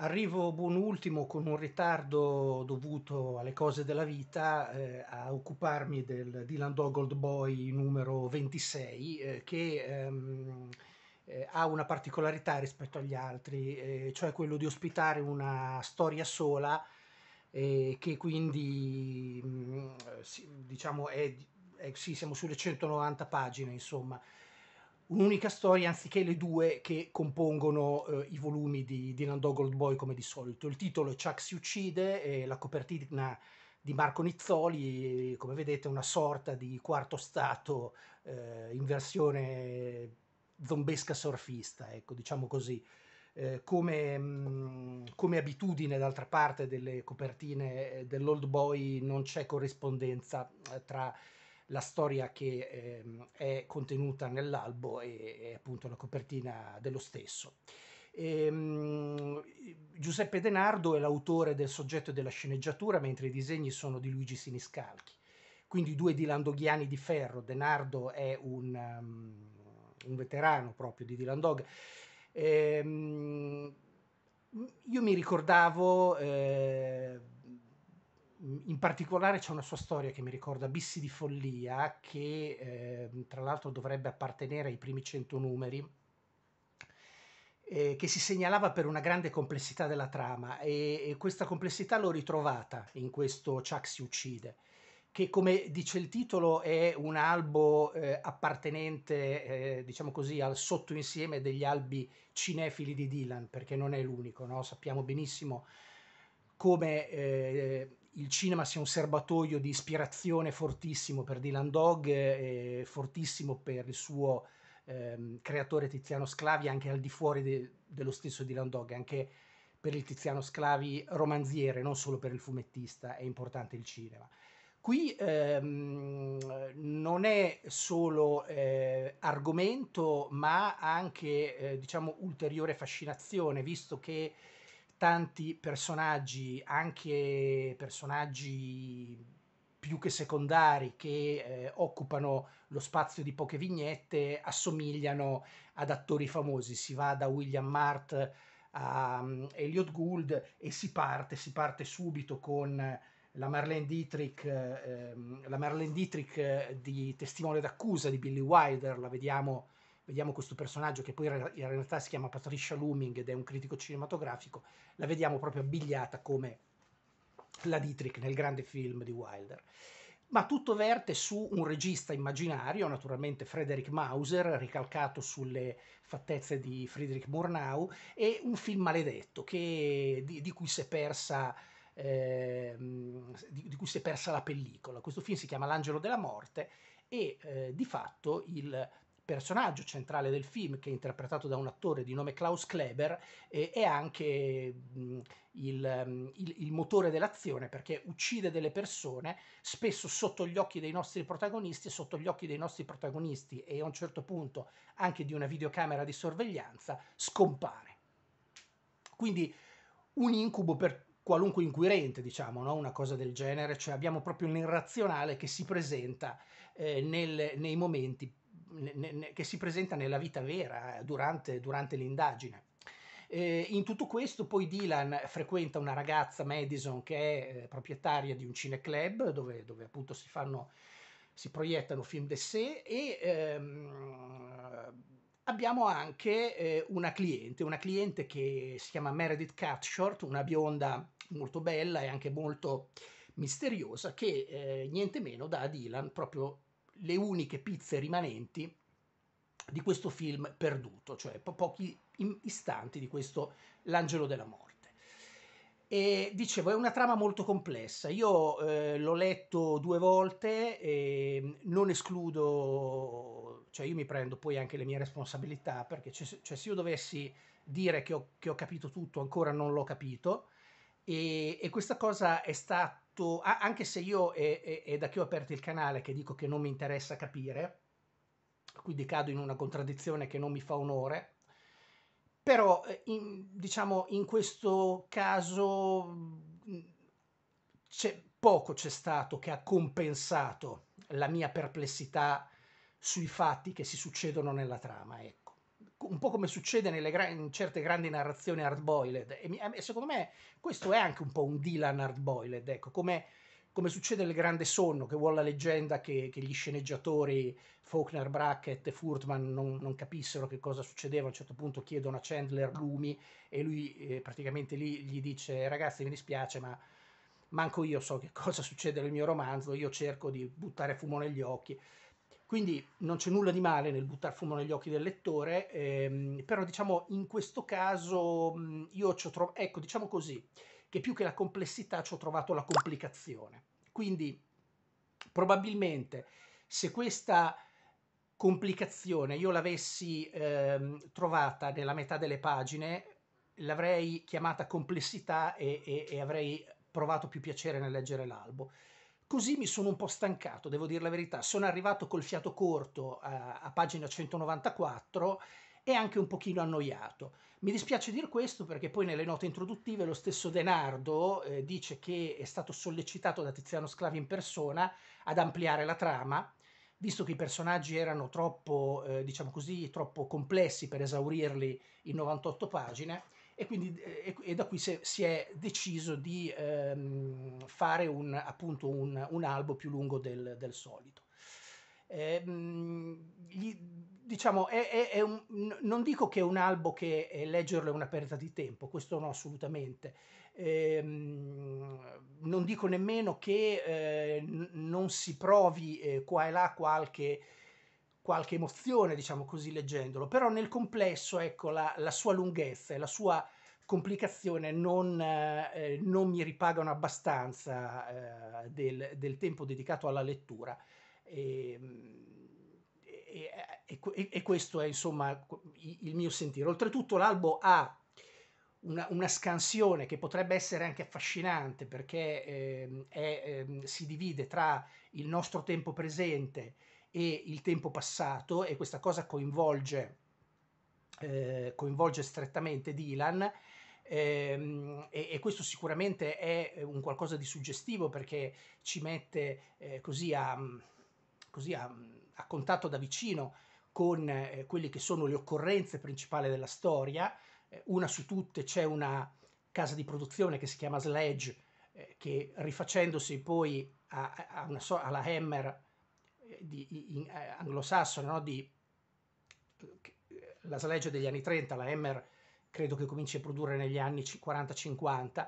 Arrivo buon ultimo con un ritardo dovuto alle cose della vita eh, a occuparmi del Dylan Dog Old Boy numero 26 eh, che ehm, eh, ha una particolarità rispetto agli altri, eh, cioè quello di ospitare una storia sola eh, che quindi mh, mm, eh, diciamo è, è, sì, siamo sulle 190 pagine insomma un'unica storia anziché le due che compongono eh, i volumi di, Dog Old Boy come di solito. Il titolo è Chuck si uccide e la copertina di Marco Nizzoli, come vedete, è una sorta di quarto stato eh, in versione zombesca surfista, ecco, diciamo così. Eh, come, mh, mm, come, abitudine, d'altra parte, delle copertine eh, dell'Old Boy non c'è corrispondenza eh, tra la storia che ehm, è contenuta nell'albo e, e appunto la copertina dello stesso. Ehm, Giuseppe Denardo è l'autore del soggetto e della sceneggiatura, mentre i disegni sono di Luigi Siniscalchi. Quindi due di Landoghiani di ferro. Denardo è un, um, un veterano proprio di Dylan Dog. Ehm, io mi ricordavo... Eh, in particolare c'è una sua storia che mi ricorda Bissi di follia, che eh, tra l'altro dovrebbe appartenere ai primi 100 numeri, eh, che si segnalava per una grande complessità della trama e, e, questa complessità l'ho ritrovata in questo Chuck si uccide, che come dice il titolo è un albo eh, appartenente, eh, diciamo così, al sottoinsieme degli albi cinefili di Dylan, perché non è l'unico, no? sappiamo benissimo come eh, il cinema sia un serbatoio di ispirazione fortissimo per Dylan Dog, e fortissimo per il suo ehm, creatore Tiziano Sclavi, anche al di fuori de- dello stesso Dylan Dog, anche per il Tiziano Sclavi romanziere, non solo per il fumettista, è importante il cinema. Qui ehm, non è solo eh, argomento, ma anche eh, diciamo ulteriore fascinazione, visto che tanti personaggi, anche personaggi più che secondari, che eh, occupano lo spazio di poche vignette, assomigliano ad attori famosi. Si va da William Mart a um, Elliot Gould e si parte, si parte subito con la Marlene Dietrich, ehm, la Marlene Dietrich eh, di Testimone d'accusa di Billy Wilder, la vediamo vediamo questo personaggio che poi in realtà si chiama Patricia Looming ed è un critico cinematografico, la vediamo proprio abbigliata come la Dietrich nel grande film di Wilder. Ma tutto verte su un regista immaginario, naturalmente Frederick Mauser, ricalcato sulle fattezze di Friedrich Murnau, e un film maledetto che, di, di, cui si è persa eh, di, di, cui si è persa la pellicola. Questo film si chiama L'angelo della morte e eh, di fatto il personaggio centrale del film, che è interpretato da un attore di nome Klaus Kleber, eh, è anche mh, il, il, il, motore dell'azione perché uccide delle persone spesso sotto gli occhi dei nostri protagonisti e sotto gli occhi dei nostri protagonisti e a un certo punto anche di una videocamera di sorveglianza scompare. Quindi un incubo per qualunque inquirente, diciamo, no? una cosa del genere, cioè abbiamo proprio l'irrazionale che si presenta eh, nel, nei momenti ne, ne, che si presenta nella vita vera eh, durante, durante l'indagine. Eh, in tutto questo poi Dylan frequenta una ragazza Madison che è eh, proprietaria di un cineclub dove, dove appunto si, fanno, si proiettano film sé e ehm, abbiamo anche eh, una cliente, una cliente che si chiama Meredith Cutshort, una bionda molto bella e anche molto misteriosa che eh, niente meno dà a Dylan proprio le uniche pizze rimanenti di questo film perduto, cioè po- pochi istanti di questo L'angelo della morte. E dicevo, è una trama molto complessa. Io eh, l'ho letto due volte e ehm, non escludo, cioè io mi prendo poi anche le mie responsabilità perché cioè, se io dovessi dire che ho, che ho capito tutto, ancora non l'ho capito. E, e questa cosa è stato, anche se io è, è da che ho aperto il canale che dico che non mi interessa capire, quindi cado in una contraddizione che non mi fa onore, però eh, in, diciamo in questo caso mm, c'è, poco c'è stato che ha compensato la mia perplessità sui fatti che si succedono nella trama. Ecco un po' come succede gra- in certe grandi narrazioni hardboiled. E, mi, e secondo me questo è anche un po' un Dylan hardboiled, ecco, come, come succede nel Grande Sonno, che vuole la leggenda che, che gli sceneggiatori Faulkner, Brackett e Furtman non, non, capissero che cosa succedeva. A un certo punto chiedono a Chandler Lumi e lui eh, praticamente lì gli dice ragazzi mi dispiace ma manco io so che cosa succede nel mio romanzo, io cerco di buttare fumo negli occhi. Quindi non c'è nulla di male nel buttare fumo negli occhi del lettore, ehm, però diciamo in questo caso io ci ho trovato, ecco diciamo così, che più che la complessità ci ho trovato la complicazione. Quindi probabilmente se questa complicazione io l'avessi ehm, trovata nella metà delle pagine, l'avrei chiamata complessità e, e, e avrei provato più piacere nel leggere l'albo. Così mi sono un po' stancato, devo dire la verità. Sono arrivato col fiato corto a, eh, a pagina 194 e anche un pochino annoiato. Mi dispiace dire questo perché poi nelle note introduttive lo stesso Denardo eh, dice che è stato sollecitato da Tiziano Sclavi in persona ad ampliare la trama, visto che i personaggi erano troppo, eh, diciamo così, troppo complessi per esaurirli in 98 pagine e quindi e, e da qui se, si è deciso di ehm, fare un, appunto un, un, albo più lungo del, del solito. Ehm, gli, diciamo, è, è, è un, non dico che è un albo che leggerlo è una perdita di tempo, questo no assolutamente. Ehm, non dico nemmeno che eh, non si provi eh, qua e là qualche qualche emozione, diciamo così, leggendolo, però nel complesso, ecco, la, la sua lunghezza e la sua complicazione non, eh, eh non mi ripagano abbastanza eh, del, del, tempo dedicato alla lettura. Ehm, e, e, e, e, questo è insomma il mio sentire. Oltretutto l'albo ha una, una scansione che potrebbe essere anche affascinante perché eh, è, ehm, si divide tra il nostro tempo presente e il tempo passato e questa cosa coinvolge, eh, coinvolge strettamente Dylan. Ehm, e, e, questo sicuramente è un qualcosa di suggestivo perché ci mette eh, così, a, così a, a, contatto da vicino con eh, quelle che sono le occorrenze principali della storia. Eh, una su tutte c'è una casa di produzione che si chiama Sledge, eh, che rifacendosi poi a, a so- alla Hammer di, in, eh, anglosassone, no? di, eh, la Saleggio degli anni 30, la Emmer credo che cominci a produrre negli anni 40-50,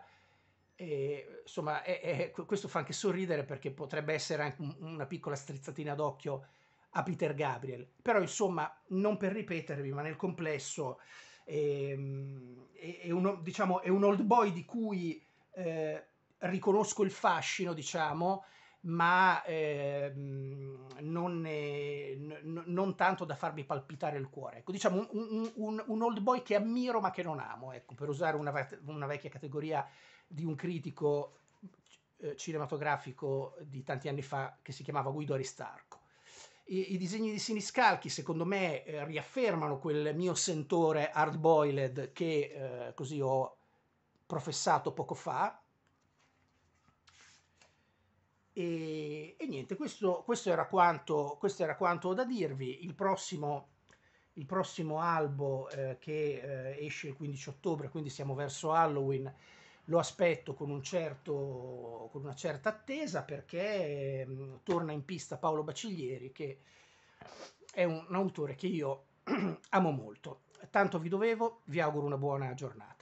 e, insomma è, è, questo fa anche sorridere perché potrebbe essere anche una piccola strizzatina d'occhio a Peter Gabriel, però insomma non per ripetervi, ma nel complesso ehm, è, è un, diciamo, un old boy di cui eh, riconosco il fascino, diciamo, ma ehm, non, è, n- non, tanto da farmi palpitare il cuore. Ecco, diciamo un, un, un, old boy che ammiro ma che non amo, ecco, per usare una, una vecchia categoria di un critico eh, cinematografico di tanti anni fa che si chiamava Guido Aristarco. I, i disegni di Siniscalchi, secondo me, eh, riaffermano quel mio sentore hard-boiled che eh, così ho professato poco fa, e, e niente, questo, questo, era quanto, questo era quanto da dirvi. Il prossimo, il prossimo albo eh, che eh, esce il 15 ottobre, quindi siamo verso Halloween, lo aspetto con, un certo, con una certa attesa perché mh, mm, torna in pista Paolo Baciglieri che è un, un autore che io amo molto. Tanto vi dovevo, vi auguro una buona giornata.